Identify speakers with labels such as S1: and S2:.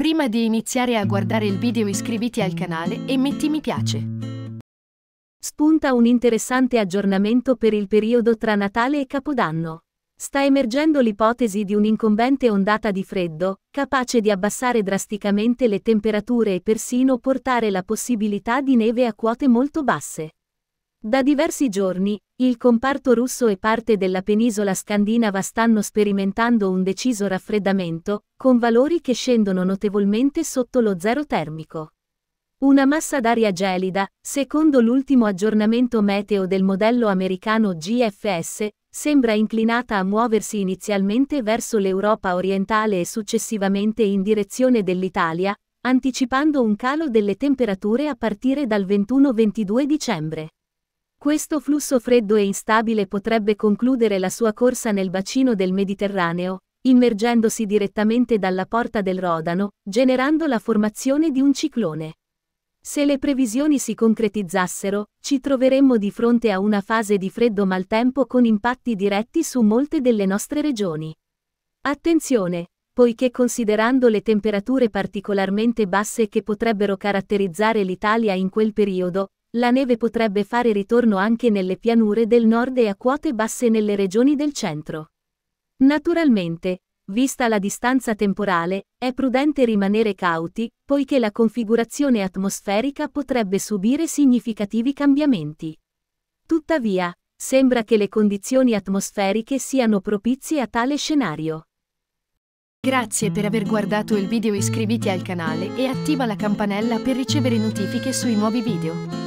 S1: Prima di iniziare a guardare il video iscriviti al canale e metti mi piace. Spunta un interessante aggiornamento per il periodo tra Natale e Capodanno. Sta emergendo l'ipotesi di un'incombente ondata di freddo, capace di abbassare drasticamente le temperature e persino portare la possibilità di neve a quote molto basse. Da diversi giorni, il comparto russo e parte della penisola scandinava stanno sperimentando un deciso raffreddamento, con valori che scendono notevolmente sotto lo zero termico. Una massa d'aria gelida, secondo l'ultimo aggiornamento meteo del modello americano GFS, sembra inclinata a muoversi inizialmente verso l'Europa orientale e successivamente in direzione dell'Italia, anticipando un calo delle temperature a partire dal 21-22 dicembre. Questo flusso freddo e instabile potrebbe concludere la sua corsa nel bacino del Mediterraneo, immergendosi direttamente dalla porta del Rodano, generando la formazione di un ciclone. Se le previsioni si concretizzassero, ci troveremmo di fronte a una fase di freddo maltempo con impatti diretti su molte delle nostre regioni. Attenzione, poiché considerando le temperature particolarmente basse che potrebbero caratterizzare l'Italia in quel periodo, la neve potrebbe fare ritorno anche nelle pianure del nord e a quote basse nelle regioni del centro. Naturalmente, vista la distanza temporale, è prudente rimanere cauti, poiché la configurazione atmosferica potrebbe subire significativi cambiamenti. Tuttavia, sembra che le condizioni atmosferiche siano propizie a tale scenario. Grazie per aver guardato il video iscriviti al canale e attiva la campanella per ricevere notifiche sui nuovi video.